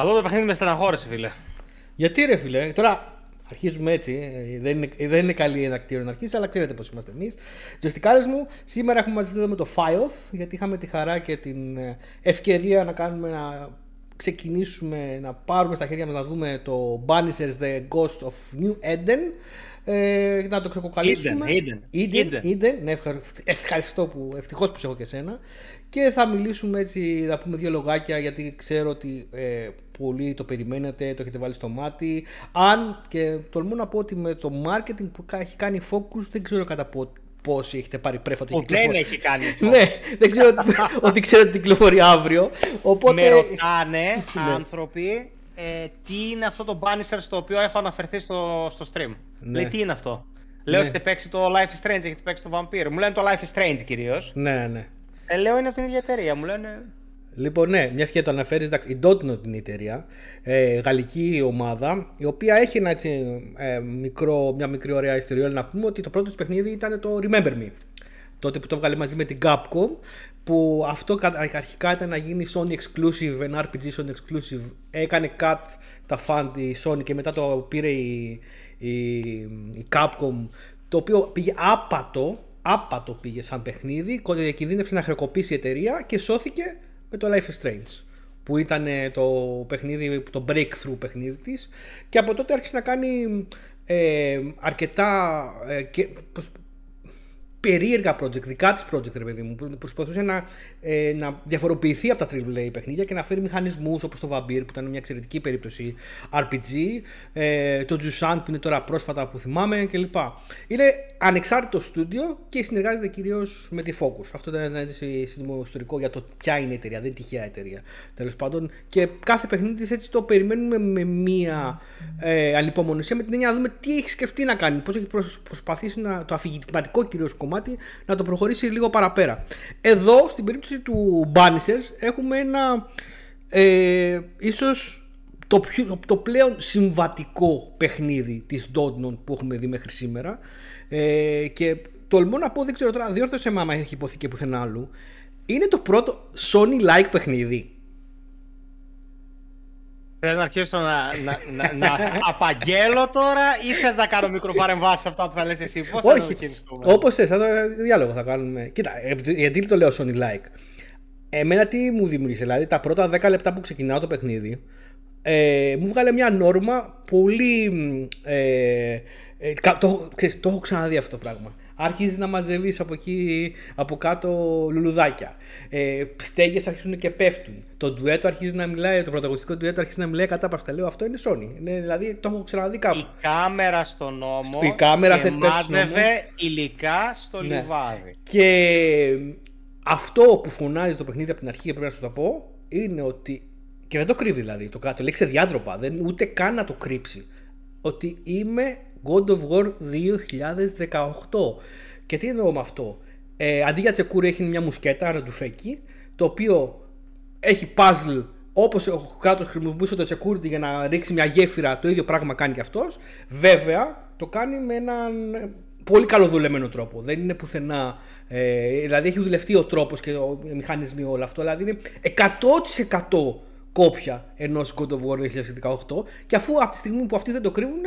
Αυτό το παιχνίδι με στεναχώρησε, φίλε. Γιατί ρε φίλε, τώρα αρχίζουμε έτσι. Ε, δεν είναι, ε, δεν είναι καλή η κτίριο να αρχίσει, αλλά ξέρετε πώς είμαστε εμείς. Τζεστικάρε μου, σήμερα έχουμε μαζί εδώ με το FIOF, γιατί είχαμε τη χαρά και την ε, ευκαιρία να κάνουμε να ξεκινήσουμε να πάρουμε στα χέρια μας να δούμε το Bannisters The Ghost of New Eden ε, να το ξεκοκαλίσουμε Eden, Eden. Eden, Eden. Ναι, ευχαριστώ που ευτυχώς που σε έχω και σένα και θα μιλήσουμε έτσι, να πούμε δύο λογάκια γιατί ξέρω ότι ε, πολύ το περιμένετε, το έχετε βάλει στο μάτι. Αν και τολμώ να πω ότι με το marketing που έχει κάνει focus δεν ξέρω κατά πότε πόσοι έχετε πάρει πρέφα την κυκλοφορία. Δεν έχει κάνει. ναι, δεν ξέρω ότι ξέρω την κυκλοφορία αύριο. Οπότε... Με ρωτάνε ναι. άνθρωποι ε, τι είναι αυτό το banister στο οποίο έχω αναφερθεί στο, stream. Ναι. Λέει τι είναι αυτό. Λέω ναι. έχετε παίξει το Life is Strange, έχετε παίξει το Vampire. Μου λένε το Life is Strange κυρίως. Ναι, ναι. Ε, λέω είναι από την ίδια εταιρεία. Μου λένε Λοιπόν, ναι, μιας και το αναφέρεις, η Ντότινο την εταιρεία, ε, γαλλική ομάδα, η οποία έχει ένα, ε, μικρό, μια μικρή ωραία ιστορία. Να πούμε ότι το πρώτο του παιχνίδι ήταν το Remember Me. Τότε που το βγάλει μαζί με την Capcom, που αυτό αρχικά ήταν να γίνει Sony exclusive, ένα RPG Sony exclusive. Έκανε cut τα fan τη Sony και μετά το πήρε η, η, Capcom, το οποίο πήγε άπατο, άπατο πήγε σαν παιχνίδι, ε, κινδύνευσε να χρεοκοπήσει η εταιρεία και σώθηκε με το Life is Strange που ήταν ε, το παιχνίδι, το breakthrough παιχνίδι της και από τότε άρχισε να κάνει ε, αρκετά ε, περίεργα project, δικά της project, ρε παιδί μου, που προσπαθούσε να, ε, να διαφοροποιηθεί από τα AAA παιχνίδια και να φέρει μηχανισμούς όπως το Vampir που ήταν μια εξαιρετική περίπτωση RPG, ε, το Jusan που είναι τώρα πρόσφατα που θυμάμαι κλπ. Είναι ανεξάρτητο στούντιο και συνεργάζεται κυρίως με τη Focus. Αυτό ήταν ένα σύντομο ιστορικό για το ποια είναι η εταιρεία, δεν είναι τυχαία εταιρεία τέλος πάντων. Και κάθε παιχνίδι της έτσι το περιμένουμε με μια ε, ανυπομονησία με την έννοια να δούμε τι έχει σκεφτεί να κάνει, πώς έχει προσπαθήσει να, το αφηγηματικό κυρίως κομμάτι κομμάτι να το προχωρήσει λίγο παραπέρα. Εδώ στην περίπτωση του Bannisters έχουμε ένα ε, ίσως το, το πλέον συμβατικό παιχνίδι της Dodnon που έχουμε δει μέχρι σήμερα ε, και τολμώ να πω, δεν ξέρω τώρα, διόρθωσε μάμα έχει υποθεί και πουθενά άλλου είναι το πρώτο Sony-like παιχνίδι Θέλω να αρχίσω να, να, απαγγέλω τώρα ή θες να κάνω μικροπαρεμβάσεις σε αυτά που θα λες εσύ. Πώς Όχι. θα το χειριστούμε. Όπως θες, διάλογο θα κάνουμε. Κοίτα, ε, γιατί το λέω Sony like. Εμένα τι μου δημιούργησε, δηλαδή τα πρώτα 10 λεπτά που ξεκινάω το παιχνίδι ε, μου βγάλε μια νόρμα πολύ... Ε, ε το, ξέρεις, το έχω ξαναδεί αυτό το πράγμα αρχίζει να μαζεύεις από εκεί, από κάτω λουλουδάκια. Ε, στέγες αρχίζουν και πέφτουν. Το ντουέτο αρχίζει να μιλάει, το πρωταγωνιστικό ντουέτο αρχίζει να μιλάει κατάπαυστα. Λέω αυτό είναι Sony. Ναι, δηλαδή το έχω ξαναδεί κάπου. Η κάμερα στον ώμο η κάμερα και μάζευε υλικά στο ναι. λιβάδι. Και αυτό που φωνάζει το παιχνίδι από την αρχή και πρέπει να σου το πω είναι ότι και δεν το κρύβει δηλαδή το κάτω, λέει διάτροπα. δεν, ούτε καν να το κρύψει. Ότι είμαι God of War 2018. Και τι εννοώ με αυτό. Ε, αντί για τσεκούρι έχει μια μουσκέτα, ένα ντουφέκι, το οποίο έχει παζλ, Όπως ο κράτος χρησιμοποιούσε το τσεκούρι για να ρίξει μια γέφυρα, το ίδιο πράγμα κάνει και αυτός. Βέβαια, το κάνει με έναν ε, πολύ καλοδουλεμένο τρόπο. Δεν είναι πουθενά. Ε, δηλαδή, έχει δουλευτεί ο τρόπος και ο μηχανισμοί όλο αυτό. Δηλαδή, είναι 100% κόπια ενός God of War 2018. Και αφού από τη στιγμή που αυτοί δεν το κρύβουν,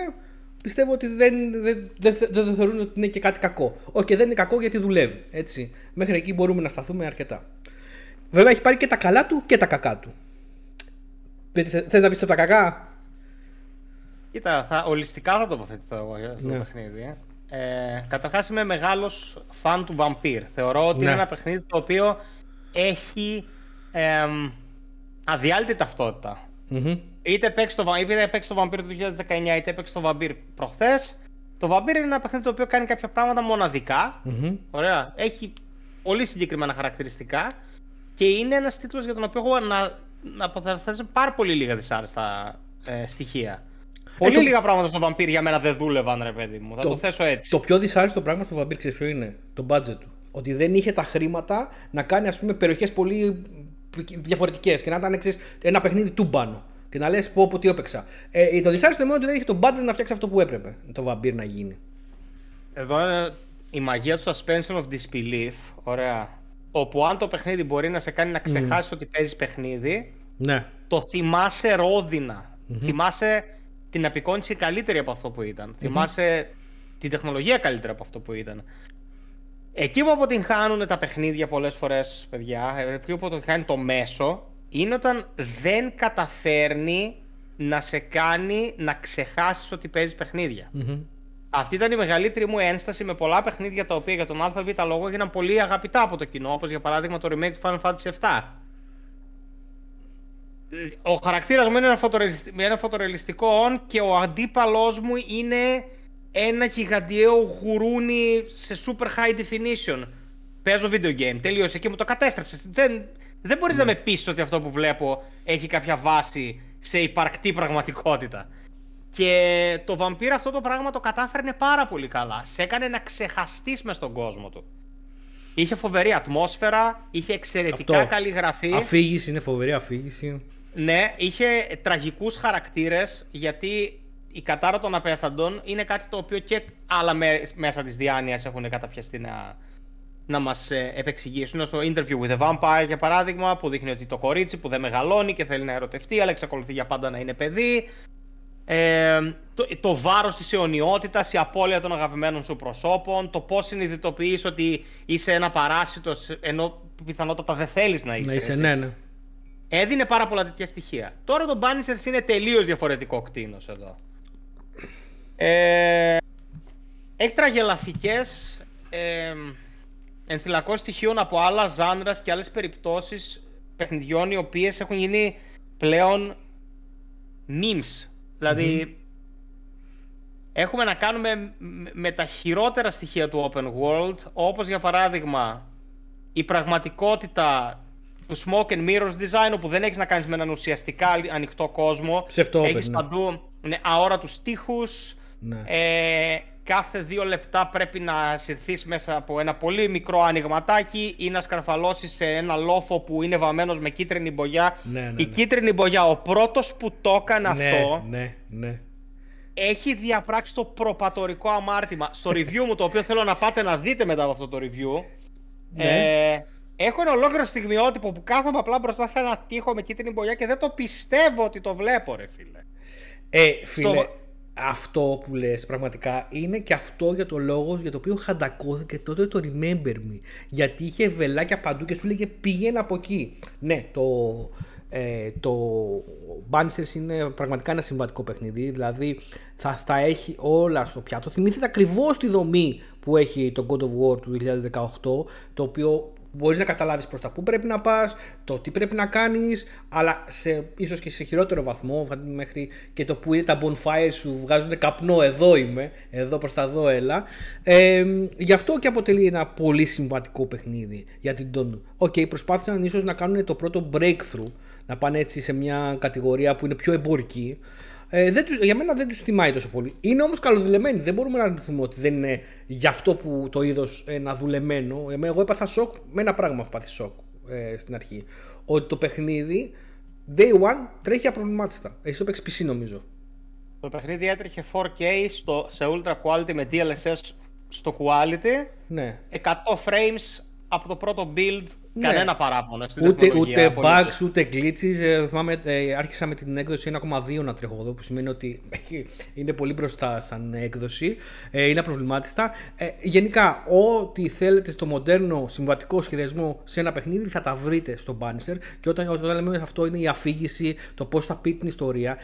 πιστεύω ότι δεν, δεν, δεν, θεωρούν ότι είναι και κάτι κακό. Όχι, και δεν είναι κακό γιατί δουλεύει. Έτσι. Μέχρι εκεί μπορούμε να σταθούμε αρκετά. Βέβαια έχει πάρει και τα καλά του και τα κακά του. Θε να πεις από τα κακά, Κοίτα, θα, ολιστικά θα τοποθετηθώ εγώ στο ναι. παιχνίδι. Ε, ε Καταρχάς είμαι μεγάλος φαν του VAMPIR. Θεωρώ ότι είναι ναι. ένα παιχνίδι το οποίο έχει ε, ταυτότητα. Είτε παίξει το, είτε το του 2019, είτε παίξει το Vampire προχθές. Το Vampire είναι ένα παιχνίδι το οποίο κάνει κάποια πράγματα mm-hmm. Ωραία. Έχει πολύ συγκεκριμένα χαρακτηριστικά. Και είναι ένας τίτλος για τον οποίο έχω να, να πάρα πολύ λίγα δυσάρεστα ε, στοιχεία. Ε, πολύ λίγα πράγματα στο Vampire για μένα δεν δούλευαν, ρε παιδί μου. Θα το θέσω έτσι. Το πιο δυσάρεστο πράγμα στο Vampire ξέρεις ποιο είναι. Το budget του. Ότι δεν είχε τα χρήματα να κάνει ας πούμε, περιοχές πολύ διαφορετικές και να ήταν εξής, ένα παιχνίδι του μπάνου. Και να λες πω, πω τι έπαιξα. Ε, ε το δυσάρεστο μόνο ότι δεν είχε το budget να φτιάξει αυτό που έπρεπε το βαμπύρ να γίνει. Εδώ είναι η μαγεία του suspension of disbelief. Ωραία. Όπου αν το παιχνίδι μπορεί να σε κάνει να ξεχάσεις mm. ότι παίζεις παιχνίδι, ναι. το θυμάσαι ρόδινα. Mm-hmm. Θυμάσαι την απεικόνιση καλύτερη από αυτό που ήταν. Mm-hmm. Θυμάσαι την τεχνολογία καλύτερα από αυτό που ήταν. Εκεί που αποτυγχάνουν τα παιχνίδια πολλές φορές, παιδιά, εκεί που αποτυγχάνει το μέσο, είναι όταν δεν καταφέρνει να σε κάνει να ξεχάσεις ότι παίζεις Αυτή ήταν η μεγαλύτερη μου ένσταση με πολλά παιχνίδια τα οποία για τον ΑΒ λόγο έγιναν πολύ αγαπητά από το κοινό, όπως για παράδειγμα το remake του Final Fantasy VII. Ο χαρακτήρας μου είναι ένα φωτορεαλιστικό on και ο αντίπαλός μου είναι ένα γιγαντιαίο γουρούνι σε super high definition. Παίζω video game, τελείωσε και μου το κατέστρεψες. Δεν, δεν μπορείς να ναι. με πείσεις ότι αυτό που βλέπω έχει κάποια βάση σε υπαρκτή πραγματικότητα. Και το Vampire αυτό το πράγμα το κατάφερνε πάρα πολύ καλά. Σε έκανε να ξεχαστείς μες στον κόσμο του. Είχε φοβερή ατμόσφαιρα, είχε εξαιρετικά καλή γραφή. Αφήγηση, είναι φοβερή αφήγηση. Ναι, είχε τραγικούς χαρακτήρες, γιατί η κατάρα των απέθαντων είναι κάτι το οποίο και άλλα μέσα της διάνοιας έχουν καταπιαστεί να, να μας ε, επεξηγήσουν. Στο interview with the vampire, για παράδειγμα, που δείχνει ότι το κορίτσι που δεν μεγαλώνει και θέλει να ερωτευτεί, αλλά εξακολουθεί για πάντα να είναι παιδί. Ε, το, το βάρος της αιωνιότητας, η απώλεια των αγαπημένων σου προσώπων, το πώς συνειδητοποιείς ότι είσαι ένα παράσιτος, ενώ πιθανότατα δεν θέλεις να είσαι. Να είσαι, ναι, ναι. Έδινε πάρα πολλά τέτοια στοιχεία. Τώρα το Bannisters είναι τελείως διαφορετικό κτίνος εδώ. Ε, γελαφικές ε, στοιχείων από άλλα ζάνδρας και άλλες περιπτώσεις παιχνιδιών οι οποίες έχουν γίνει πλέον memes. δηλαδη έχουμε να κάνουμε με τα χειρότερα στοιχεία του open world, όπως για παράδειγμα η πραγματικότητα του smoke and mirrors design, όπου δεν έχεις να κάνεις με έναν ουσιαστικά ανοιχτό κόσμο. Ψευτό έχεις ναι. παντού ναι, αόρατους ναι. Ε, κάθε δύο λεπτά πρέπει να συρθείς μέσα από ένα πολύ μικρό ανοιγματάκι ή να σκαρφαλώσεις σε ένα λόφο που είναι βαμμένος με κίτρινη μπογιά. Ναι, ναι, Η κίτρινη μπογιά, ο πρώτος που το έκανε αυτό, ναι, ναι. έχει διαπράξει το προπατορικό αμάρτημα. Στο review μου, το οποίο θέλω να πάτε να δείτε μετά από αυτό το review, ε, Έχω ένα ολόκληρο στιγμιότυπο που κάθομαι απλά μπροστά σε ένα τείχο με κίτρινη μπογιά και δεν το πιστεύω ότι το βλέπω, ρε φίλε. Ε, φίλε, αυτό που λες πραγματικά είναι και αυτό για το λόγο για το οποίο χαντακώθηκε τότε το Remember Me γιατί είχε βελάκια παντού και σου λέγε πήγαινε από εκεί ναι το, ε, το είναι πραγματικά ένα συμβατικό παιχνίδι δηλαδή θα τα έχει όλα στο πιάτο θυμήθηκα ακριβώς τη δομή που έχει το God of War του 2018 το οποίο μπορείς να καταλάβεις προς τα πού πρέπει να πας, το τι πρέπει να κάνεις, αλλά σε, ίσως και σε χειρότερο βαθμό, μέχρι και το που είναι τα bonfire σου, βγάζουν καπνό. Εδώ είμαι, εδώ προς τα δω έλα. Ε, γι' αυτό και αποτελεί ένα πολύ συμβατικό παιχνίδι για την Τόνου. Οκ, okay, προσπάθησαν ίσως να κάνουν το πρώτο breakthrough, να πάνε έτσι σε μια κατηγορία που είναι πιο εμπορική. Ε, δεν τους, για μένα δεν τους θυμάει τόσο πολύ. Είναι όμως καλοδουλεμένη. Δεν μπορούμε να αρνηθούμε ότι δεν είναι γι' αυτό που το είδος να δουλεμένο. Ε, εγώ έπαθα σοκ. Με ένα πράγμα που πάθει σοκ ε, στην αρχή. Ότι το παιχνίδι day one τρέχει απροβλημάτιστα. Εσύ το παίξεις PC νομίζω. Το παιχνίδι έτρεχε 4K στο, σε ultra quality με DLSS στο quality. Ναι. 100 frames από το πρώτο build ναι. κανένα παράπονο. Στην ούτε ούτε bugs, ούτε glitches. Ε, θυμάμαι, ε, άρχισα με την έκδοση 1,2 να τρέχω εδώ, που σημαίνει ότι είναι πολύ μπροστά σαν έκδοση. Ε, είναι προβλημάτιστα. Ε, γενικά, ό,τι θέλετε στο μοντέρνο συμβατικό σχεδιασμό σε ένα παιχνίδι θα τα βρείτε στο Bannister. Και όταν, όταν λέμε αυτό είναι η αφήγηση, το πώς θα πει την ιστορία.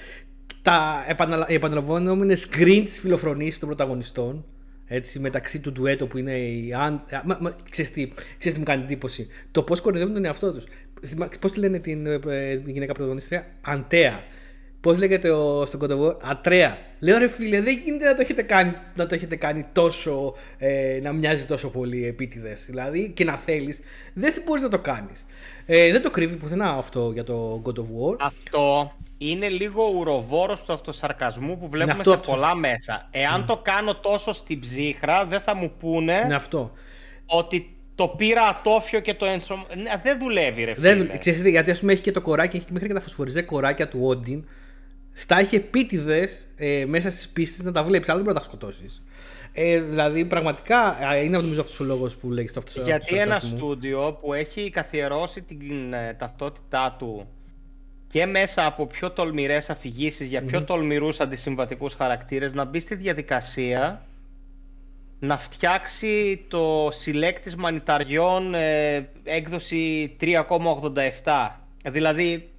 Τα επαναλαμβανόμενε τη φιλοφρονήσει των πρωταγωνιστών έτσι, μεταξύ του ντουέτο που είναι η αν... ξέρεις, τι, τι μου κάνει εντύπωση. Το πώς κοροϊδεύουν τον εαυτό τους. Πώς τη λένε την ε, ε, γυναίκα πρωτογονιστρία, Αντέα. Πώς λέγεται ο, of War, Ατρέα. Λέω ρε φίλε, δεν γίνεται να το έχετε κάνει, να το έχετε κάνει τόσο. Ε, να μοιάζει τόσο πολύ επίτηδες. Δηλαδή και να θέλεις, δεν μπορείς να το κάνεις. Ε, δεν το κρύβει πουθενά αυτό για το God of War. Αυτό είναι λίγο ουροβόρο του αυτοσαρκασμού που βλέπουμε σε αυτό. πολλά μέσα. Εάν mm. το κάνω τόσο στην ψύχρα, δεν θα μου πούνε ναι, αυτό. ότι το πήρα ατόφιο και το ενσωματώ. Ναι, δεν δουλεύει, ρε φίλε. Δεν, ξέρεις, γιατί ας πούμε έχει και το κοράκι, έχει μέχρι και τα φωσφοριζέ κοράκια του Όντιν στα έχει επίτηδες ε, μέσα στις πίστες να τα βλέπεις, αλλά δεν μπορείς να τα σκοτώσεις. Ε, δηλαδή, πραγματικά είναι νομίζω αυτός ο λόγος που λέγεις το αυτός. Γιατί ένα στούντιο που έχει καθιερώσει την ε, ταυτότητά του και μέσα από πιο τολμηρές αφηγήσεις για πιο mm αντισυμβατικούς τολμηρούς αντισυμβατικούς χαρακτήρες να μπει στη διαδικασία να φτιάξει το συλλέκτης μανιταριών ε, έκδοση 3,87. Δηλαδή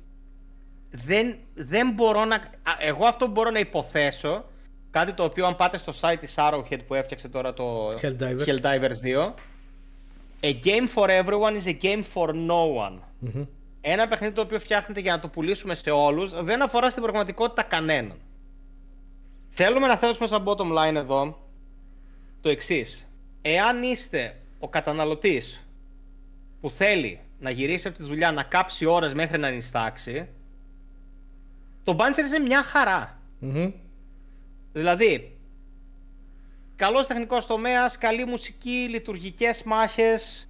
δεν, δεν μπορώ να... Εγώ αυτό μπορώ να υποθέσω, κάτι το οποίο αν πάτε στο site της Arrowhead που έφτιαξε τώρα το Helldivers, Helldivers 2, A game for everyone is a game for no one. Ένα παιχνίδι το οποίο φτιάχνεται για να το πουλήσουμε σε όλους, δεν αφορά στην πραγματικότητα κανέναν. Θέλουμε να θέσουμε σαν bottom line εδώ το εξής. Εάν είστε ο καταναλωτής που θέλει να γυρίσει από τη δουλειά να κάψει ώρες μέχρι να νηστάξει, το Banzer είναι μια χαρα Δηλαδή, καλός τεχνικός τομέας, καλή μουσική, λειτουργικές μάχες.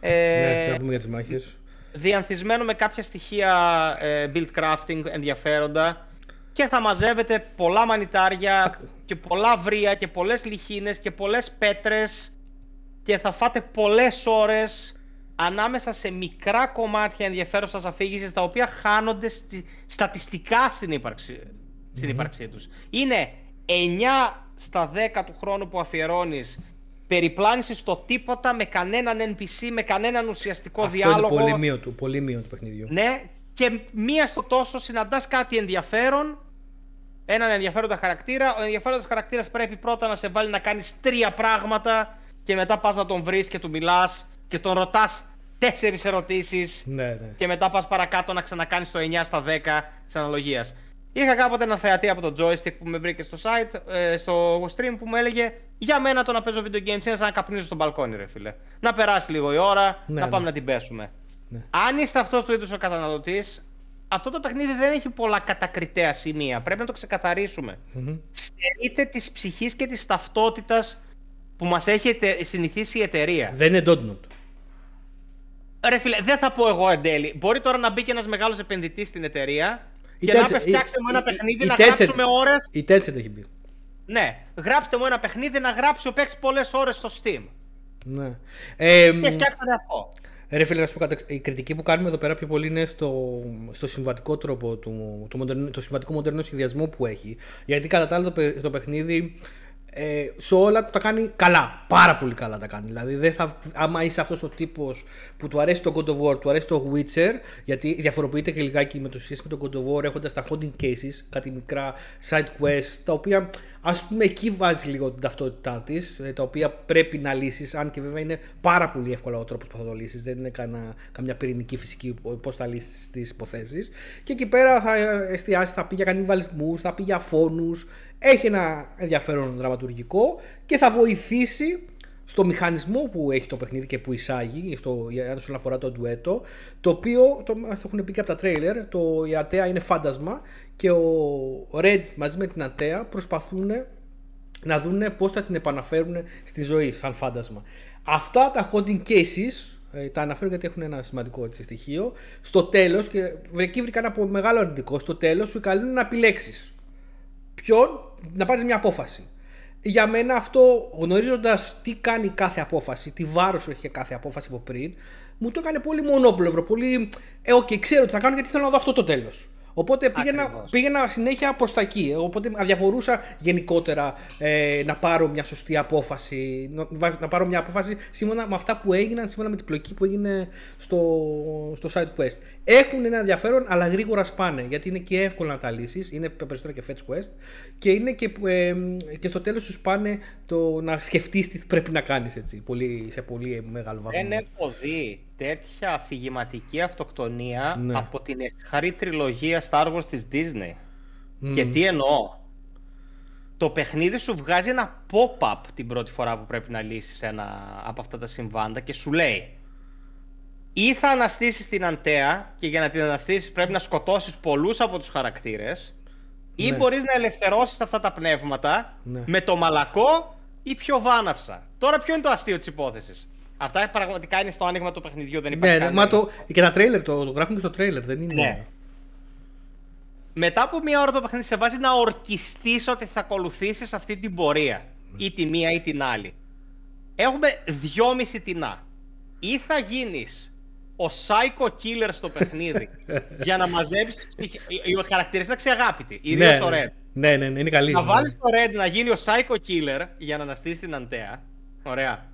Ε, ναι, για Διανθισμένο με κάποια στοιχεία ε, build crafting ενδιαφέροντα και θα μαζεύετε πολλά μανιτάρια και πολλά βρύα και πολλές λιχίνες και πολλές πέτρες και θα φάτε πολλές ώρες ανάμεσα σε μικρά κομμάτια ενδιαφέροντα αφήγησης τα οποία χάνονται στατιστικά στην ύπαρξη, στην ύπαρξή τους. Είναι 9 στα 10 του χρόνου που αφιερώνεις περιπλάνησης στο τίποτα με κανέναν NPC, με κανέναν ουσιαστικό Αυτό διάλογο. Αυτό είναι πολύ μείωτο του παιχνιδιού. Ναι, και μία στο τόσο συναντάς κάτι ενδιαφέρον, έναν ενδιαφέροντα χαρακτήρα. Ο ενδιαφέροντας χαρακτήρας πρέπει πρώτα να σε βάλει να κάνεις τρία πράγματα και μετά πας να τον βρεις και του μιλάς και τον ρωτάς τέσσερις ερωτήσεις. Ναι, ναι. Και μετά πας παρακάτω να ξανακάνεις το 9 στα 10 της αναλογίας. Είχα κάποτε ένα θεατή από το joystick που με βρήκε στο site, ε, στο stream που μου έλεγε Για μένα το να παίζω video games είναι σαν να καπνίζω στον μπαλκόνι, ρε φίλε. Να περάσει λίγο η ώρα, ναι, να πάμε ναι. να την πέσουμε. Ναι. Αν είστε αυτός του είδους ο καταναλωτής, αυτό το παιχνίδι δεν έχει πολλά κατακριτέα σημεία. Πρέπει να το ξεκαθαρίσουμε. Mm-hmm. Στερείται της ψυχής και της ταυτότητας που μας έχει συνηθίσει η εταιρεία. Δεν είναι Dodnut. Ρε φίλε, δεν θα πω εγώ εν τέλει. Μπορεί τώρα να μπει και ένας μεγάλος επενδυτής στην εταιρεία η και να πει: Φτιάξτε μου ένα παιχνίδι, να γράψουμε ώρες. Η Tencent έχει μπει. Ναι, γράψτε μου ένα παιχνίδι να γράψει ο παίξει πολλές ώρες στο Steam. Ναι. Ε, και φτιάξανε αυτό. Ρε φίλε, να σου Η κριτική που κάνουμε εδώ πέρα πιο πολύ είναι στο, στο συμβατικό τρόπο του το, το συμβατικό μοντερνό σχεδιασμό που έχει. Γιατί κατά τα άλλα το, το παιχνίδι ε, σε όλα τα κάνει καλά. Πάρα πολύ καλά τα κάνει. Δηλαδή, δεν θα, άμα είσαι αυτός ο τύπος που του αρέσει το God of War, του αρέσει το Witcher, γιατί διαφοροποιείται και λιγάκι με το σχέση με το God of War έχοντας τα holding cases, κάτι μικρά side quests, τα οποία ας πούμε εκεί βάζει λίγο την ταυτότητά της, ε, τα οποία πρέπει να λύσεις. Αν και βέβαια είναι πάρα πολύ εύκολα ο τρόπος που θα το λύσεις, δεν είναι κανα, καμιά πυρηνική φυσική πώς θα λύσεις τις υποθέσεις. Και εκεί πέρα θα εστιάσεις, θα πει για κανιβαλισμούς, θα πει για φόνους, έχει ένα ενδιαφέρον δραματουργικό και θα βοηθήσει στο μηχανισμό που έχει το παιχνίδι και που εισάγει, στο, σου αφορά το ντουέτο, το οποίο, το, μας το έχουν πει και από τα τρέιλερ, το, η Ατέα είναι φάντασμα και ο Red μαζί με την Ατέα προσπαθούν να δουν πώς θα την επαναφέρουν στη ζωή σαν φάντασμα. Αυτά τα holding cases, ε, τα αναφέρω γιατί έχουν ένα σημαντικό έτσι, στοιχείο, στο τέλος, και εκεί βρήκα ένα μεγάλο αρνητικό, στο τέλος σου καλούν να επιλέξεις ποιον να πάρεις μια απόφαση. Για μένα αυτό, γνωρίζοντας τι κάνει κάθε απόφαση, τι βάρος έχει κάθε απόφαση από πριν, μου το έκανε πολύ μονόπλευρο. Πολύ. Ε, okay, ξέρω τι θα κάνω γιατί θέλω να δω αυτό το τέλος. Οπότε πήγαινα, πήγαινα συνέχεια προς τα εκεί. Ε, οπότε αδιαφορούσα γενικότερα ε, να πάρω μια σωστή απόφαση. Να, να πάρω μια απόφαση σύμφωνα με αυτά που έγιναν, σύμφωνα με την πλοκή που έγινε στο, στο side quest. Έχουν ένα ενδιαφέρον, αλλά γρήγορα σπάνε. Γιατί είναι και εύκολο να τα λύσεις. Είναι περισσότερο και fetch quest. Και είναι και, και στο τέλος σου σπάνε το να σκεφτείς τι πρέπει να κάνεις. σε πολύ μεγάλο βαθμό. Δεν έχω δει τέτοια αφηγηματική αυτοκτονία ναι. από την εσχαρή τριλογία Star Wars της Disney. Και τι εννοώ. Το παιχνίδι σου βγάζει ένα pop-up την πρώτη φορά που πρέπει να λύσεις ένα από αυτά τα συμβάντα και σου λέει ή θα αναστήσεις την Αντέα και για να την αναστήσεις πρέπει να σκοτώσεις πολλούς από τους χαρακτήρες ή ναι. μπορείς να ελευθερώσεις αυτά τα πνεύματα ναι. με το μαλακό ή πιο βάναυσα. Τώρα ποιο είναι το αστείο της υπόθεσης. Αυτά πραγματικά είναι στο άνοιγμα του παιχνιδιού, δεν υπάρχει. Ναι, ναι μα το, και τα τρέιλερ, το, το γράφουν και στο τρέιλερ, δεν είναι. Ναι. Μετά από μία ώρα το παιχνίδι σε βάζει να ορκιστείς ότι θα ακολουθήσεις αυτή την πορεία. Ή τη μία ή την άλλη. Έχουμε δυόμιση τεινά. Ή θα γίνεις ο psycho killer στο παιχνίδι για να μαζέψεις. Η χαρακτηριστές είναι αξιαγάπητοι, Η ναι, ναι, το Red. Ναι, ναι, ναι, είναι καλή. Να βάλεις ναι. το Red να γίνει ο psycho killer για να αναστήσει την Αντέα. Ωραία.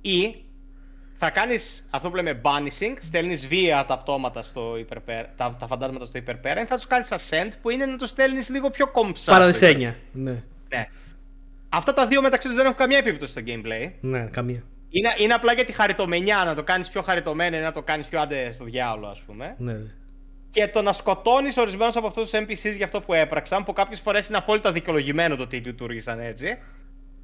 Ή θα κάνεις αυτό που λέμε banishing, στέλνεις βία τα πτώματα στο τα, τα φαντάσματα στο υπερπέρα, ή θα τους κάνεις ascent που είναι να τους στέλνεις λίγο πιο κόμψα. Παραδεισένια. Ναι. ναι. Αυτά τα δύο μεταξύ τους δεν έχουν καμία επίπτωση στο gameplay. Ναι, καμία. Είναι, είναι απλά για τη χαριτομενιά, να το κάνεις πιο χαριτωμένο ή να το κάνεις πιο άντε στο διάολο, ας πούμε. Ναι. Και το να σκοτώνεις ορισμένους από αυτούς τους NPCs για αυτό που έπραξαν, που κάποιες φορές είναι απόλυτα δικαιολογημένο το ότι λειτουργήσαν έτσι.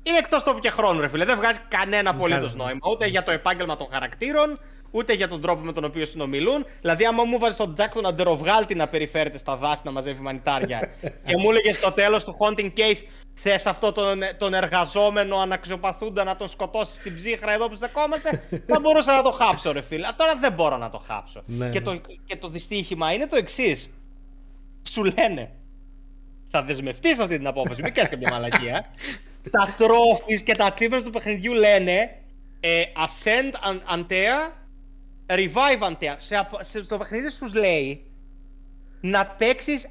Είναι εκτός τόπου και χρόνου, ρε φίλε. Δεν βγάζει κανένα απολύτως νόημα. Ούτε για το επάγγελμα των χαρακτήρων, ούτε για τον τρόπο με τον οποίο συνομιλούν. Δηλαδή, άμα μου βάζεις τον Τζάκτον Αντεροβγάλτη να περιφέρεται στα δάση να μαζεύει μανιτάρια και μου έλεγες στο τέλος του hunting Case, θες αυτό τον, τον εργαζόμενο αναξιοπαθούντα να τον σκοτώσεις στην ψύχρα εδώ που στεκόμαστε, θα μπορούσα να το χάψω, ρε φίλε. Τώρα δεν μπορώ να το χάψω. Ναι, και, ναι. το, και το δυστύχημα είναι το εξής. Σου λένε, θα δεσμευτείς αυτή την απόφαση, μην κάνεις καμιά μαλακία τα τρόφις και τα achievements του παιχνιδιού λένε ε, Ascend Antea, Revive Antea. Σε, σε, στο παιχνίδι σου λέει να παίξεις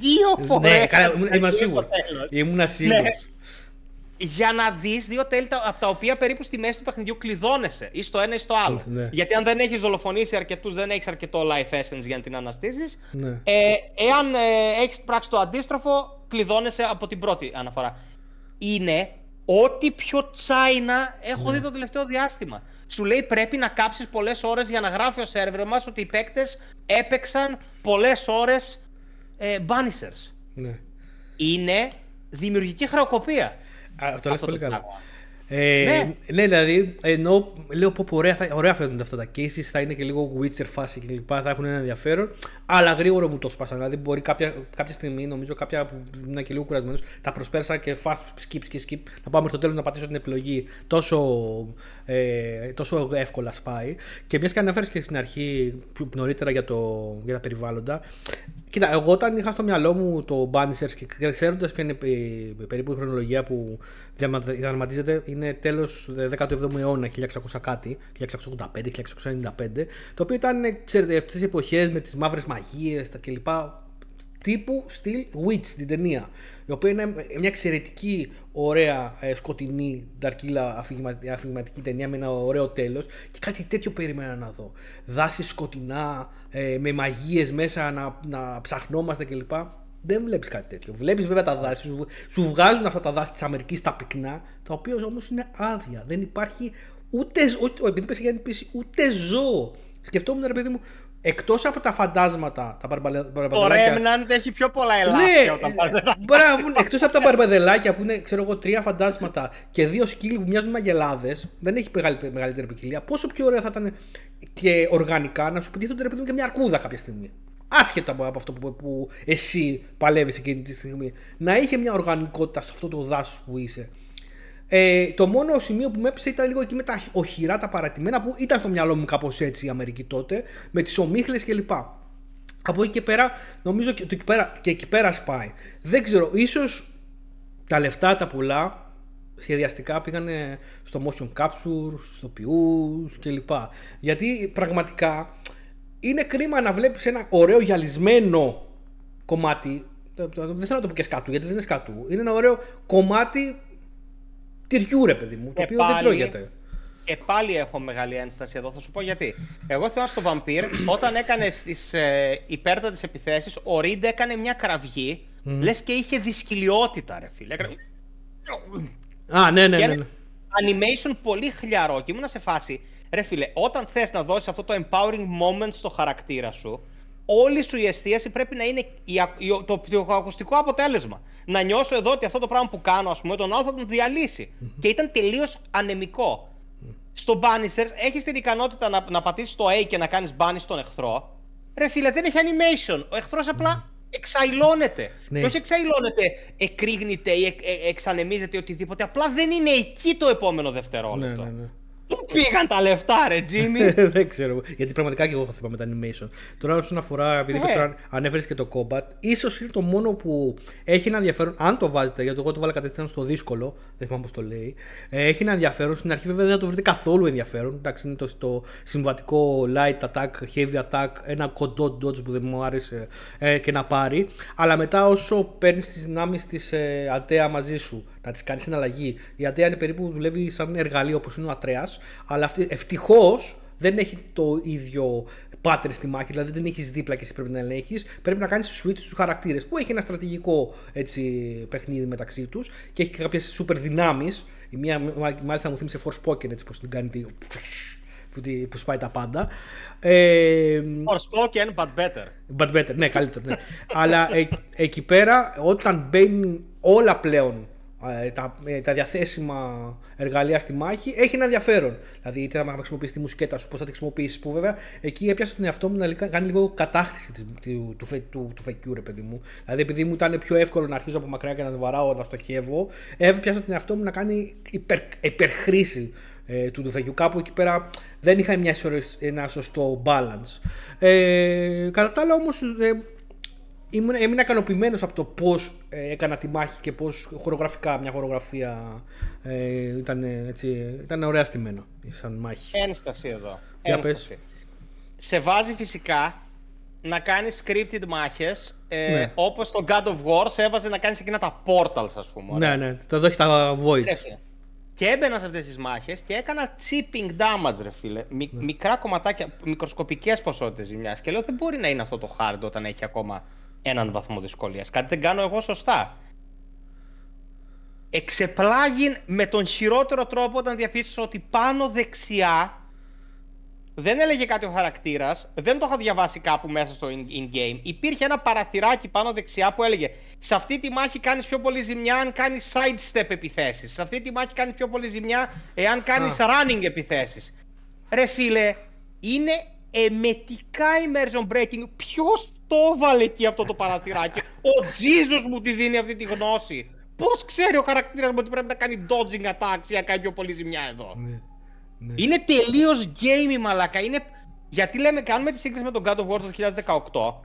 δύο φορέ. Ναι, καλά, σίγουρο. Ήμουν σίγουρο. Ναι. για να δεις δύο τέλη από τα οποία περίπου στη μέση του παιχνιδιού κλειδώνεσαι ή στο ένα ή στο άλλο. Ναι. Γιατί αν δεν έχεις δολοφονήσει αρκετούς, δεν έχεις αρκετό life essence για να την αναστήσεις. Ναι. Ε, εάν ε, έχεις πράξει το αντίστροφο, κλειδώνεσαι από την πρώτη αναφορά είναι ό,τι πιο τσάινα έχω ναι. δει το τελευταίο διάστημα. Σου λέει πρέπει να κάψεις πολλές ώρες για να γράφει ο σερβερ μας ότι οι παίκτες έπαιξαν πολλές ώρες ε, ναι. Είναι δημιουργική χρεοκοπία. Α, το λες πολύ καλά. Ε, ναι. ναι. δηλαδή, ενώ λέω πω ωραία, θα, ωραία φαίνονται αυτά τα cases, θα είναι και λίγο Witcher φάση λοιπά, Θα έχουν ένα ενδιαφέρον, αλλά γρήγορα μου το σπάσανε, Δηλαδή, μπορεί κάποια, κάποια στιγμή, νομίζω κάποια που ήμουν και λίγο κουρασμένος, τα προσπέρασα και fast skip και skip. Να πάμε στο τέλος να πατήσω την επιλογή. Τόσο, ε, τόσο εύκολα σπάει. Και μιας και αναφέρεις και στην αρχή νωρίτερα για, το, για τα περιβάλλοντα. Κοίτα, εγώ όταν είχα στο μυαλό μου το Bannisters και ξέροντας ποια είναι περίπου η χρονολογία που διαδραματίζεται, είναι τέλος 17ου ε, αιώνα, 1600 κάτι, 1685-1695, το οποίο ήταν, ξέρετε, αυτές τις εποχές με τις μαύρες μαγείες, τα κλπ. Τύπου στυλ Witch την ταινία, η οποία είναι μια εξαιρετική, ωραία, ε, σκοτεινή, δαρκύλα αφηγηματική ταινία με ένα ωραίο τέλος και κάτι τέτοιο περίμενα να δω. Δάση σκοτεινά, ε, με μαγείες μέσα να, να ψαχνόμαστε κλπ. Δεν βλέπεις κάτι τέτοιο. Βλέπεις βέβαια τα δάση, σου, βγάζουν αυτά τα δάση της Αμερικής τα πυκνά, τα οποία όμως είναι άδεια. Δεν υπάρχει ούτε. ούτε επειδή πέσει για πίση, ούτε ζώο. Σκεφτόμουν ρε παιδί μου, εκτός από τα φαντάσματα, τα μπαρμπαδελάκια. Ο δεν έχει πιο πολλά ελάχιστα ναι, ε, Μπράβο, ναι, εκτός από τα μπαρμπαδελάκια που είναι, ξέρω εγώ, τρία φαντάσματα και δύο σκύλοι που μοιάζουν μαγελάδες, δεν έχει μεγάλη, μεγαλύτερη ποικιλία. Πόσο πιο ωραία θα ήταν και οργανικά να σου ρε παιδί μου, και μια αρκούδα κάποια στιγμή άσχετα από αυτό που, που εσύ παλεύεις εκείνη τη στιγμή, να είχε μια οργανικότητα σε αυτό το δάσος που είσαι. Ε, το μόνο σημείο που με έπεισε ήταν λίγο εκεί με τα οχυρά, τα παρατημένα που ήταν στο μυαλό μου κάπως έτσι η Αμερική τότε, με τις ομίχλες κλπ. Από εκεί και πέρα, νομίζω και, το εκεί πέρα, και εκεί πέρα σπάει. Δεν ξέρω, ίσως τα λεφτά τα πολλά σχεδιαστικά πήγαν στο motion capture, στου τοπιού κλπ. Γιατί πραγματικά είναι κρίμα να βλέπεις ένα ωραίο γυαλισμένο κομμάτι. Δεν θέλω να το πω και σκάτου, γιατί δεν είναι σκάτου. Είναι ένα ωραίο κομμάτι τυριού, ρε παιδί μου, το οποίο δεν τρώγεται. Και πάλι έχω μεγάλη ένσταση εδώ, θα σου πω γιατί. Εγώ θυμάμαι στο Vampire, όταν έκανε τις ε, υπέρτατες επιθέσεις, ο Ρίντ έκανε μια κραυγή, mm. λες και είχε δυσκυλιότητα, ρε φίλε. Α, ναι, ναι, ναι. ναι. Animation πολύ χλιαρό και ήμουν σε φάση. Ρε φίλε, όταν θες να δώσεις αυτό το empowering moment στο χαρακτήρα σου, όλη σου η εστίαση πρέπει να είναι το ακουστικό αποτέλεσμα. Να νιώσω εδώ ότι αυτό το πράγμα που κάνω, ας πούμε, τον άλλο θα τον διαλυσει Και ήταν τελείως Στον Στο Bannisters έχεις την ικανότητα να, να πατήσεις το A και να κάνεις banish στον εχθρό. Ρε φίλε, δεν έχει animation. Ο εχθρός απλά εξαϊλώνεται. Ναι. Και όχι εξαϊλώνεται, εκρήγνεται ή ε, εξανεμίζεται ή οτιδήποτε. Απλά δεν είναι εκεί το επόμενο δευτερόλεπτο. Ναι, ναι, Πού πήγαν τα λεφτά, ρε Τζίμι. δεν ξέρω. Γιατί πραγματικά και εγώ έχω θυμάμαι με τα animation. Τώρα, όσον αφορά, επειδή ε. Ναι. ανέφερες και το combat, ίσως είναι το μόνο που έχει ένα ενδιαφέρον. Αν το βάζετε, γιατί εγώ το βάλα κατευθείαν στο δύσκολο, δεν θυμάμαι πώς το λέει. Ε, έχει ένα ενδιαφέρον. Στην αρχή, βέβαια, δεν θα το βρείτε καθόλου ενδιαφέρον. Εντάξει, είναι το, το συμβατικό light attack, heavy attack, ένα κοντό dodge που δεν μου άρεσε ε, και να πάρει. Αλλά μετά, όσο παίρνεις τις δυνάμεις της ε, ατέα μαζί σου, να της κάνεις συναλλαγή. Η Αντέα είναι περίπου δουλεύει σαν εργαλείο όπως είναι ο Ατρέας, αλλά αυτή ευτυχώς δεν έχει το ίδιο pattern στη μάχη, δηλαδή δεν έχεις δίπλα και εσύ πρέπει να ελέγχεις. Πρέπει να κάνεις switch στους χαρακτήρες που έχει ένα στρατηγικό έτσι, παιχνίδι μεταξύ τους και έχει και κάποιες super δυνάμεις. Η μία μάλιστα μου θύμισε Force poker έτσι πως την κάνει τη... Που, που σπάει τα πάντα. Ε, spoken, but better. But better, ναι, καλύτερο. Ναι. Αλλά ε, εκεί πέρα, όταν μπαίνουν όλα πλέον ε, τα, ε, τα διαθέσιμα εργαλεία στη μάχη έχει ένα ενδιαφέρον. Δηλαδή, είτε θα χρησιμοποιήσει τη μουσκέτα σου, πώς θα τη χρησιμοποιήσεις. Που βέβαια εκεί έπιασε τον εαυτό μου να κάνει λίγο κατάχρηση του, του, του, του, του φεκιού, ρε παιδί μου. Δηλαδή, επειδή μου ήταν πιο εύκολο να αρχίζω από μακριά και να την βαράω, να στοχεύω, έπιασε τον εαυτό μου να κάνει υπερ, υπερχρήση ε, του τουφεκιού. Κάπου εκεί πέρα δεν είχα μια, ένα σωστό balance. Ε, κατά τα άλλα, όμως, ε, ήμουν, έμεινα ικανοποιημένος από το πώς ε, έκανα τη μάχη και πώς χορογραφικά μια χορογραφία ε, ήταν, ε, έτσι, ήταν ωραία σαν μάχη. Ένσταση εδώ. Ένσταση. Σε βάζει φυσικά να κάνεις scripted μάχες ε, ναι. όπως στο God of War σε έβαζε να κάνεις εκείνα τα portals ας πούμε. Ωραία. Ναι, ναι, εδώ τα voids. Και έμπαινα σε αυτές τις μάχες και έκανα chipping damage ρε φίλε, ναι. μικρά κομματάκια, μικροσκοπικές ποσότητες. ζημιάς. και λέω δεν μπορεί να είναι αυτό το hard όταν έχει ακόμα έναν βαθμό δυσκολίας. Κάτι δεν κάνω εγώ σωστά. Εξεπλάγει με τον χειρότερο τρόπο όταν διαπίστωσα ότι πάνω δεξιά δεν έλεγε κάτι ο χαρακτήρας, δεν το είχα διαβάσει κάπου μέσα στο in-game. Υπήρχε ένα παραθυράκι πάνω δεξιά που έλεγε Σε αυτή τη μάχη κάνεις πιο πολύ ζημιά αν κάνεις sidestep επιθέσεις. Σε αυτή τη μάχη κάνεις πιο πολύ ζημιά εάν κάνεις running επιθέσεις. Ρε φίλε, είναι εμετικά immersion breaking. Ποιος το έβαλε εκεί αυτό το παραθυράκι. Ο Τζίζο μου τη δίνει αυτή τη γνώση. Πώς ξέρει ο χαρακτήρας μου ότι πρέπει να κάνει dodging attacks για να κάνει πιο πολύ ζημιά εδώ. Ναι, ναι. Είναι τελείως game μαλακά. Είναι... Γιατί λέμε, κάνουμε τη σύγκριση με τον God of War το 2018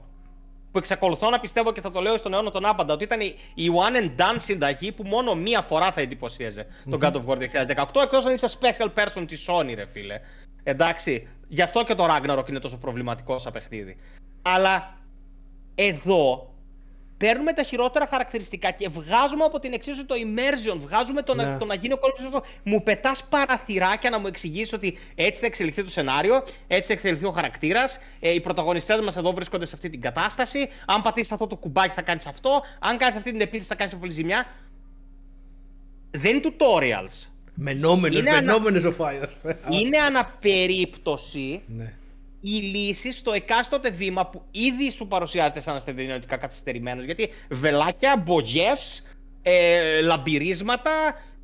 που εξακολουθώ να πιστεύω και θα το λέω στον αιώνα τον άπαντα ότι ήταν η, one and done συνταγή που μόνο μία φορά θα εντυπωσιαζε mm-hmm. τον God of War 2018 Εκτός αν είσαι special person της Sony ρε φίλε. Εντάξει, γι' αυτό και το Ragnarok είναι τόσο προβληματικό σαν παιχνίδι. Αλλά εδώ παίρνουμε τα χειρότερα χαρακτηριστικά και βγάζουμε από την εξίσωση το immersion, βγάζουμε το, ναι. να, γίνει ο αυτό. Μου πετάς παραθυράκια να μου εξηγήσει ότι έτσι θα εξελιχθεί το σενάριο, έτσι θα εξελιχθεί ο χαρακτήρας. Ε, οι πρωταγωνιστές μας εδώ βρίσκονται σε αυτή την κατάσταση. Αν πατήσεις αυτό το κουμπάκι θα κάνεις αυτό. Αν κάνεις αυτή την επίθεση θα κάνεις πολύ ζημιά. Δεν είναι tutorials. Μενόμενος, μενόμενος ο Είναι αναπερίπτωση. Ναι η λύση στο εκάστοτε βήμα που ήδη σου παρουσιάζεται σαν αισθητικά καθυστερημένος. Γιατί βελάκια, μπογιές, ε, λαμπυρίσματα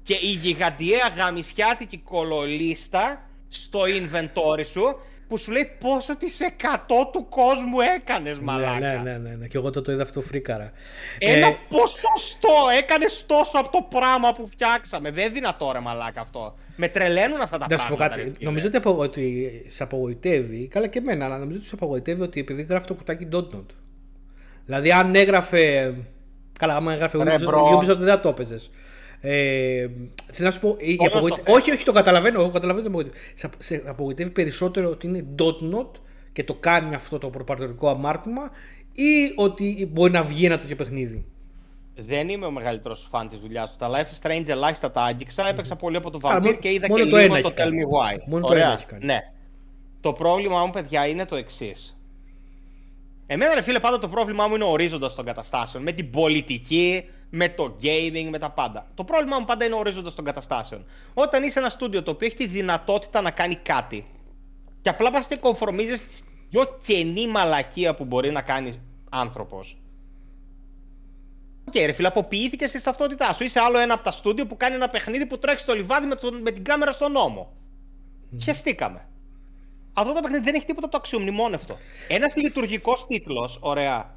και η γιγαντιαία γαμισιάτικη κολολίστα στο inventory σου που σου λέει πόσο τη 100 του κόσμου έκανες ναι, μαλάκα. Ναι, ναι, ναι, ναι. Και εγώ το, το είδα αυτό φρίκαρα. Ένα ε, ποσοστό έκανες τόσο από το πράγμα που φτιάξαμε. Δεν δυνατό ρε μαλάκα αυτό με τρελαίνουν αυτά τα πράγματα. Σου πω κάτι. Νομίζω ότι, σε απογοητεύει, καλά και εμένα, αλλά νομίζω ότι σε απογοητεύει ότι επειδή γράφει το κουτάκι Ντότνοτ. Δηλαδή, αν έγραφε. Καλά, άμα έγραφε Ubisoft, δεν θα το έπαιζες. Ε, θέλω να σου πω. Όχι, όχι, το καταλαβαίνω. Εγώ καταλαβαίνω το Σε απογοητεύει περισσότερο ότι είναι Ντότνοτ και το κάνει αυτό το προπαρτορικό αμάρτημα ή ότι μπορεί να βγει ένα τέτοιο παιχνίδι. Δεν είμαι ο μεγαλύτερος φαν της δουλειάς τους. Τα Life is Strange ελάχιστα τα άγγιξα. Έπαιξα πολύ από το Vampire και είδα και το λίγο το Tell Me Why. Μόνο Ωραία. το ένα έχει κάνει. Ναι. Το πρόβλημά μου, παιδιά, είναι το εξής. Εμένα, ρε φίλε, πάντα το πρόβλημά μου είναι ο ορίζοντας των καταστάσεων. Με την πολιτική, με το gaming, με τα πάντα. Το πρόβλημά μου πάντα είναι ο ορίζοντας των καταστάσεων. Όταν είσαι ένα στούντιο το οποίο έχει τη δυνατότητα να κάνει κάτι και απλά πας και κομφορμίζει πιο κενή μαλακία που μπορεί να κάνει άνθρωπος. Οκ, okay, ρε φίλε, αποποιήθηκε τη ταυτότητά σου. Είσαι άλλο ένα από τα στούντιο που κάνει ένα παιχνίδι που τρέχει στο λιβάδι με, το, με την κάμερα στον νόμο. Mm. Αυτό το παιχνίδι δεν έχει τίποτα το αξιομνημόνευτο. Ένας λειτουργικός τίτλος, ωραία,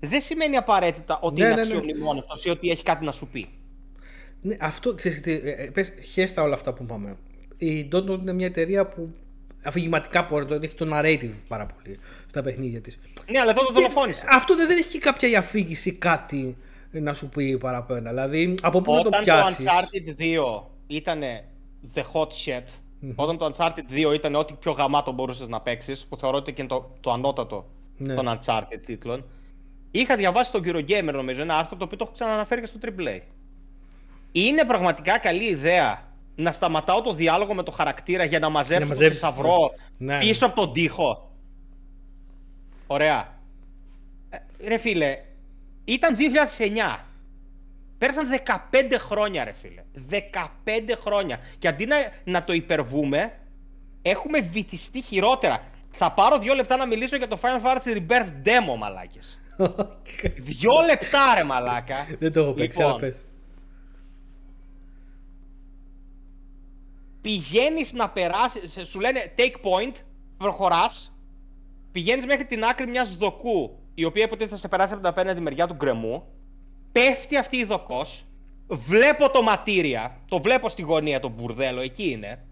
δεν σημαίνει απαραίτητα ότι ναι, είναι ναι, ναι. αξιομνημόνευτο ή ότι έχει κάτι να σου πει. Ναι, αυτό ξέρεις τι. Ε, ε, πες, χέστα όλα αυτά που είπαμε. Η Dotnet είναι μια εταιρεία που αφηγηματικά να έχει το narrative πάρα πολύ στα παιχνίδια της. Ναι, αλλά εδώ το δολοφόνησε. Αυτό δεν έχει και κάποια αφήγηση, κάτι να σου πει παραπέρα. Δηλαδή, από πού να το πιάσει. Όταν το Uncharted 2 ήταν the hot shit, όταν το Uncharted 2 ήταν ό,τι πιο γαμάτο μπορούσες να παίξεις, που θεωρώ ότι είναι το, το ανώτατο ναι. των Uncharted τίτλων, είχα διαβάσει τον κύριο Γκέμερ, νομίζω, ένα άρθρο το οποίο το έχω ξαναναφέρει και στο A. Είναι πραγματικά καλή ιδέα να σταματάω το διάλογο με το χαρακτήρα για να μαζέψω το θησαυρό ναι. Ναι. πίσω από τον τοίχο. Ωραία. Ε, ρε φίλε, ήταν 2009. Πέρασαν 15 χρόνια, ρε φίλε. 15 χρόνια. Και αντί να, να το υπερβούμε, έχουμε βυθιστεί χειρότερα. Θα πάρω δύο λεπτά να μιλήσω για το Final Fantasy Rebirth Demo, μαλάκες. δύο λεπτά, ρε μαλάκα. Δεν το έχω πει, λοιπόν, να περάσεις, σου λένε take point, προχωράς, πηγαίνεις μέχρι την άκρη μιας δοκού η οποία υποτίθεται θα σε περάσει από την απέναντι μεριά του γκρεμού. Πέφτει αυτή η δοκός. Βλέπω το ματήρια. Το βλέπω στη γωνία το μπουρδέλο. Εκεί είναι.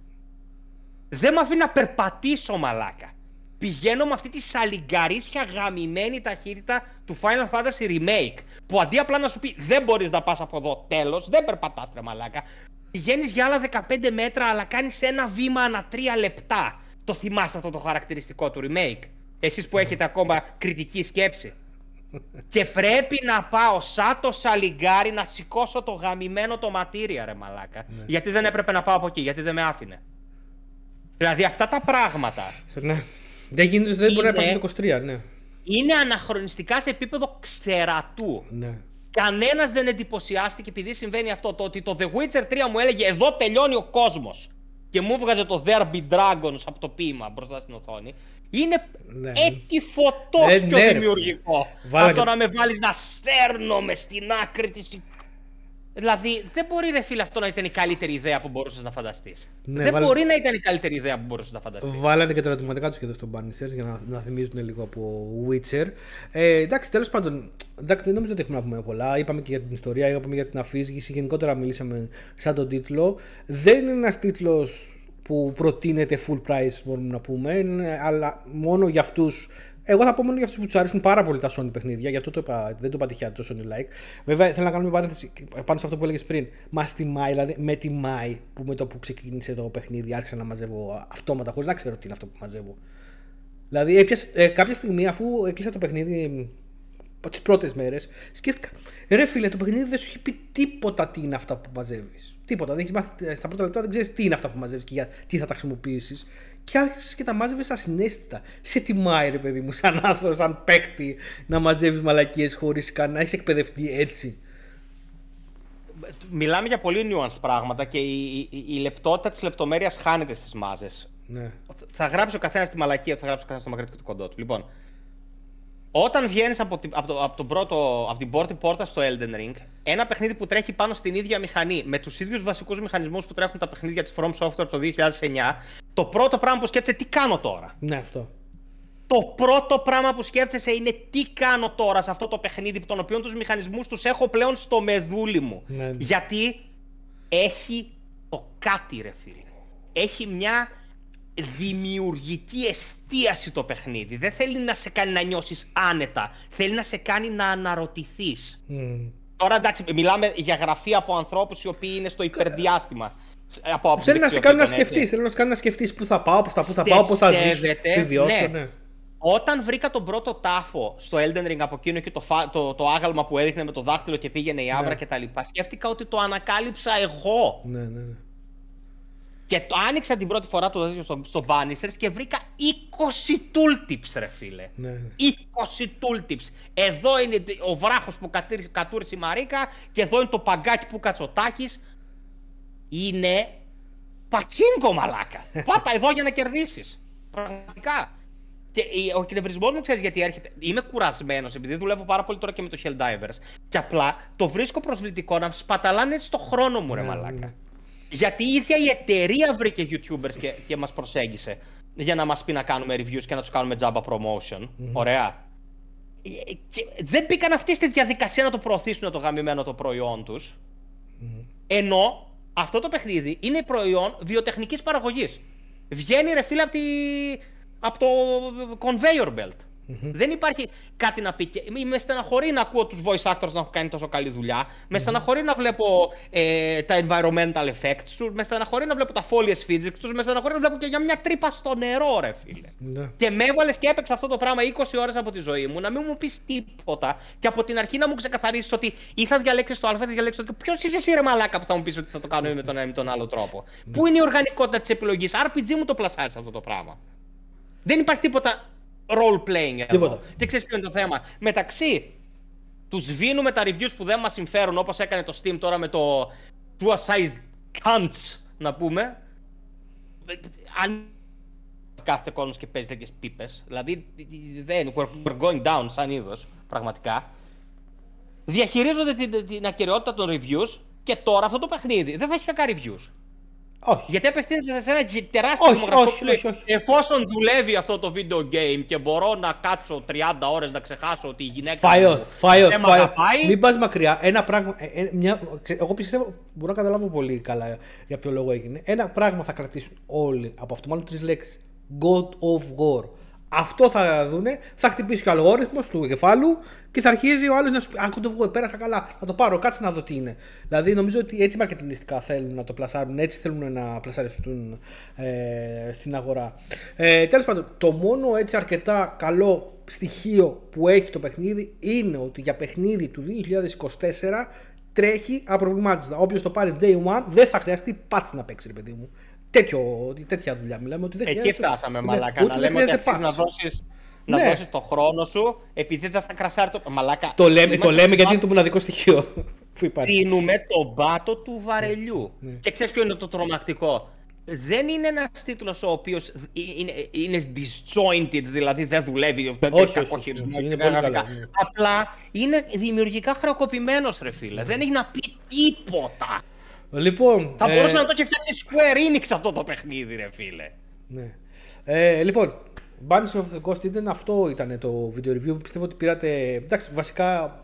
Δεν με αφήνει να περπατήσω, μαλάκα. Πηγαίνω με αυτή τη σαλιγκαρίσια γαμημένη ταχύτητα του Final Fantasy Remake. Που αντί απλά να σου πει δεν μπορείς να πας από εδώ, τέλος, δεν περπατάς τρε μαλάκα. Πηγαίνεις για άλλα 15 μέτρα, αλλά κάνεις ένα βήμα ανά 3 λεπτά. Το θυμάστε αυτό το χαρακτηριστικό του remake. Εσείς που έχετε ακόμα κριτική σκέψη. Και πρέπει να πάω σαν το σαλιγκάρι να σηκώσω το γαμημένο το ματήρια ρε μαλάκα. Ναι. Γιατί δεν έπρεπε να πάω από εκεί, γιατί δεν με άφηνε. Δηλαδή αυτά τα πράγματα. Ναι. Δεν, γίνεται, δεν μπορεί να πάει το 23, ναι. Είναι αναχρονιστικά σε επίπεδο ξερατού. Ναι. Κανένας δεν εντυπωσιάστηκε επειδή συμβαίνει αυτό. Το ότι το The Witcher 3 μου έλεγε Εδώ τελειώνει ο κόσμος. Και μου βγάζε το There Be Dragons από το ποίημα μπροστά στην οθόνη. Είναι ναι. έτσι φωτό ε, πιο ναι, δημιουργικό. Βάλα... Από το να με βάλεις να στέρνομαι στην άκρη της. Δηλαδή, δεν μπορεί ρε φίλε αυτό να ήταν η καλύτερη ιδέα που μπορούσες να φανταστείς. Ναι, δεν μπορεί να ήταν η καλύτερη ιδέα που μπορούσες να φανταστείς. Βάλανε και τα ερωτηματικά τους και εδώ στον Bannister για να, να θυμίζουν λίγο από Witcher. Ε, εντάξει, τέλος πάντων, δεν νομίζω ότι έχουμε να πούμε πολλά. Είπαμε και για την ιστορία, είπαμε για την αφήγηση. Γενικότερα μιλήσαμε σαν τον τίτλο. Δεν είναι ένας τίτλος που προτείνεται full price μπορούμε να πούμε ε, ναι, αλλά μόνο για αυτούς. εγώ θα πω μόνο για αυτούς που τους αρέσουν πάρα πολύ τα Sony παιχνίδια, γι' αυτό το είπα, δεν το πατυχαίνω το Sony Like. Βέβαια, θέλω να κάνω μια παρένθεση πάνω σε αυτό που έλεγες πριν. Μα Μάη, δηλαδή με τη Μάη, που με το που ξεκίνησε το παιχνίδι άρχισα να μαζεύω αυτόματα, χωρίς να ξέρω τι είναι αυτό που μαζεύω. Δηλαδή, ε, κάποια στιγμή αφού έκλεισα το παιχνίδι τις πρώτες μέρες, σκέφτηκα, ρε φίλε, το παιχνίδι δεν σου έχει πει τίποτα τι είναι αυτά που μαζεύεις τίποτα. Δεν έχεις μάθει, ε, στα πρώτα λεπτά δεν ξέρεις τι είναι αυτά που μαζεύεις και για τι θα τα χρησιμοποιήσεις. Και άρχισες και τα μάζευες ασυνέστητα. Σε τιμάει, ρε παιδί μου, σαν άνθρωπος, σαν παίκτη, να μαζεύεις μαλακίες χωρίς καν να έχεις εκπαιδευτεί έτσι. Μιλάμε για πολύ nuanced πράγματα και η, η, η λεπτότητα της λεπτομέρειας χάνεται στις μάζες. Ναι. Θα γράψει ο καθένας τη μαλακία του, θα γράψει ο καθένας το μακρύ του κοντό του. Λοιπόν, όταν βγαίνεις από, την, από, από, από την πρώτη πόρτα στο Elden Ring, ένα παιχνίδι που τρέχει πάνω στην ίδια μηχανή, με τους ίδιους βασικούς μηχανισμούς που τρέχουν τα παιχνίδια της From Software το 2009, το πρώτο πράγμα που σκέφτεσαι, τι κάνω τώρα. Ναι, αυτό. Το πρώτο πράγμα που σκέφτεσαι είναι τι κάνω τώρα σε αυτό το παιχνίδι, τον οποίο τους μηχανισμούς τους έχω πλέον στο μεδούλι μου. Ναι. Γιατί έχει το κάτι, ρε φίλε. Έχει μια δημιουργική εστίαση το παιχνίδι. Δεν θέλει να σε κάνει να νιώσεις άνετα. Θέλει να σε κάνει να αναρωτηθείς. Mm. Τώρα εντάξει, μιλάμε για γραφή από ανθρώπους οι οποίοι είναι στο υπερδιάστημα. Από θέλει να σε κάνει να ναι, σκεφτείς, ναι. θέλει να σε κάνει να σκεφτείς πού θα πάω, πού θα, πού θα πάω, που θα βιώσω. Ναι. ναι. Όταν βρήκα τον πρώτο τάφο στο Elden Ring από εκείνο και το, φα... το, το άγαλμα που έριχνε με το δάχτυλο και πήγαινε η άβρα ναι. κτλ. Σκέφτηκα ότι το ανακάλυψα εγώ. ναι, ναι. Και το άνοιξα την πρώτη φορά το δέντρο στο, στο και βρήκα 20 tooltips, ρε φίλε. Ναι, 20 tooltips. Εδώ είναι ο βράχος που κατούρισε η Μαρίκα και εδώ είναι το παγκάκι που κατσοτάκι. Είναι πατσίνκο μαλάκα. Πάτα εδώ για να κερδίσεις. Πραγματικά. Και ο κυνευρισμό μου ξέρεις γιατί έρχεται. Είμαι κουρασμένος επειδή δουλεύω πάρα πολύ τώρα και με το Helldivers. Και απλά το βρίσκω προσβλητικό να σπαταλάνε έτσι το χρόνο μου, ρε ναι, μαλάκα. Ναι. Γιατί η ίδια η εταιρεία βρήκε YouTubers και, και μας προσέγγισε για να μας πει να κάνουμε reviews και να τους κάνουμε τζάμπα promotion. Ωραία. Ε, και δεν μπήκαν αυτοί στη διαδικασία να το προωθήσουν το γαμημένο το προϊόν τους. Ενώ αυτό το παιχνίδι είναι προϊόν βιοτεχνικής παραγωγής. Βγαίνει ρε φίλε από, από το conveyor belt. Δεν υπάρχει κάτι να πει. Με στεναχωρεί να ακούω τους voice actors να έχουν κάνει τόσο καλή δουλειά. Mm-hmm. Με στεναχωρεί να βλέπω τα environmental effects τους. Με στεναχωρεί να βλέπω τα folies physics τους. Με στεναχωρεί να βλέπω και για μια τρύπα στο νερό, ρε φίλε. Mm-hmm. Και με έβαλες και έπαιξε αυτό το πράγμα 20 ώρες από τη ζωή μου, να μην μου πεις τίποτα. Και από την αρχή να μου ξεκαθαρίσει ότι ή θα διαλέξει το Α, θα διαλέξει το Ποιος είσαι εσύ, ρε μαλάκα που θα μου πεις ότι θα το κάνω με τον ναι. οργανικότητα της επιλογής. RPG μου το πλασάρει αυτό το πράγμα. Δεν υπάρχει τίποτα role playing εδώ. Και ξέρεις ποιο είναι το θέμα. Μεταξύ τους σβήνουμε τα reviews που δεν μας συμφέρουν όπως έκανε το Steam τώρα με το Two Size Cunts να πούμε. Αν κάθε κόσμος και παίζει τέτοιες πίπες. Δηλαδή, δεν, we're going down σαν είδος, πραγματικά. Διαχειρίζονται την, την ακαιρεότητα των reviews και τώρα αυτό το παιχνίδι δεν θα έχει κακά reviews. Όχι. Γιατί απευθύνεσαι σε ένα τεράστιο όχι, δημογραφικό όχι, όχι, όχι, Εφόσον δουλεύει αυτό το video game και μπορώ να κάτσω 30 ώρες να ξεχάσω ότι η γυναίκα φάιο, φάιο, δεν φάιο. Μην πας μακριά. Ένα πράγμα, ε, ε, μια, ξε, εγώ πιστεύω, μπορώ να καταλάβω πολύ καλά για ποιο λόγο έγινε. Ένα πράγμα θα κρατήσουν όλοι από αυτό, μάλλον τρεις λέξεις God of War. Αυτό θα δούνε, θα χτυπήσει ο αλγόριθμος του κεφάλου και θα αρχίζει ο άλλος να σου πει: το εγώ πέρασα καλά. Να το πάρω, κάτσε να δω τι είναι. Δηλαδή, νομίζω ότι έτσι μαρκετινιστικά θέλουν να το πλασάρουν, έτσι θέλουν να πλασαριστούν ε, στην αγορά. Ε, Τέλος πάντων, το μόνο έτσι αρκετά καλό στοιχείο που έχει το παιχνίδι είναι ότι για παιχνίδι του 2024 τρέχει απροβλημάτιστα. Όποιος το πάρει day one δεν θα χρειαστεί patch να παίξει, ρε παιδί μου. Τέτοιο, τέτοια δουλειά μιλάμε. Ότι δεν Εκεί φτάσαμε, ναι, μαλάκα. να λέμε ότι αξίζει να δώσεις να ναι. το χρόνο σου επειδή δεν θα κρασάρει το. Μαλάκα. Το λέμε, το λέμε γιατί είναι το μοναδικό στοιχείο που υπάρχει. Τίνουμε τον πάτο του βαρελιού. Ναι, ναι. Και ξέρεις ποιο είναι το τρομακτικό. Δεν είναι ένας τίτλος ο οποίος είναι, είναι disjointed, δηλαδή δεν δουλεύει. Δεν όχι, όχι, Απλά είναι δημιουργικά χρεοκοπημένος, ρε φίλε. Δεν έχει να πει τίποτα. Λοιπόν, θα ε, μπορούσε να το έχει φτιάξει Square Enix αυτό το παιχνίδι, ρε φίλε. Ναι. Ε, λοιπόν, Banishment of the Ghost Eden, αυτό ήταν το video review. Πιστεύω ότι πήρατε. Εντάξει, βασικά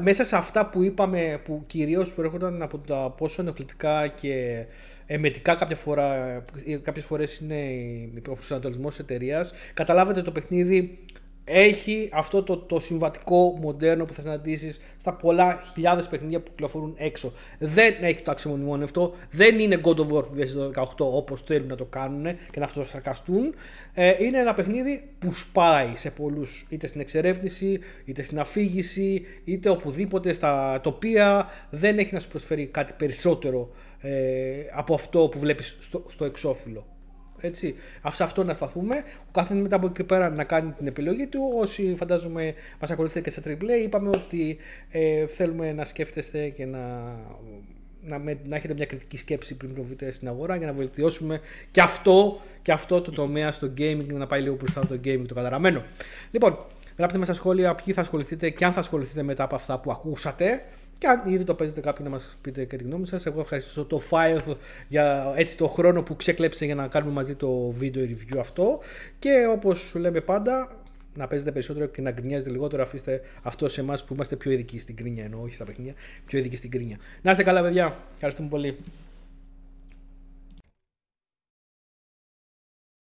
μέσα σε αυτά που είπαμε που κυρίως προέρχονταν από τα πόσο ενοχλητικά και εμετικά κάποια φορά, κάποιες φορές είναι ο προσανατολισμός της εταιρείας. καταλάβατε το παιχνίδι έχει αυτό το, το συμβατικό μοντέρνο που θα συναντήσει στα πολλά χιλιάδες παιχνίδια που κυκλοφορούν έξω. Δεν έχει το αυτό, δεν είναι God of War το 2018 όπως θέλουν να το κάνουν και να αυτοσαρκαστούν. Ε, είναι ένα παιχνίδι που σπάει σε πολλούς, είτε στην εξερεύνηση, είτε στην αφήγηση, είτε οπουδήποτε στα τοπία. Δεν έχει να σου προσφέρει κάτι περισσότερο ε, από αυτό που βλέπεις στο, στο εξώφυλλο. Έτσι. Σε αυτό να σταθούμε. Ο καθένας μετά από εκεί πέρα να κάνει την επιλογή του. Όσοι φαντάζομαι μας ακολουθείτε και στα AAA, είπαμε ότι ε, θέλουμε να σκέφτεστε και να να, με, να έχετε μια κριτική σκέψη πριν προβείτε στην αγορά για να βελτιώσουμε και αυτό, και αυτό το τομέα στο gaming να πάει λίγο μπροστά το gaming το καταραμένο. Λοιπόν, γράψτε μέσα στα σχόλια ποιοι θα ασχοληθείτε και αν θα ασχοληθείτε μετά από αυτά που ακούσατε. Και αν ήδη το παίζετε κάποιοι να μας πείτε και τη γνώμη σας. Εγώ ευχαριστώ το Fire για έτσι το χρόνο που ξεκλέψε για να κάνουμε μαζί το βίντεο review αυτό. Και όπως λέμε πάντα, να παίζετε περισσότερο και να γκρινιάζετε λιγότερο. Αφήστε αυτό σε εμάς που είμαστε πιο ειδικοί στην κρίνια, ενώ όχι στα παιχνίδια, πιο ειδικοί στην κρίνια. Να είστε καλά, παιδιά. Ευχαριστούμε πολύ.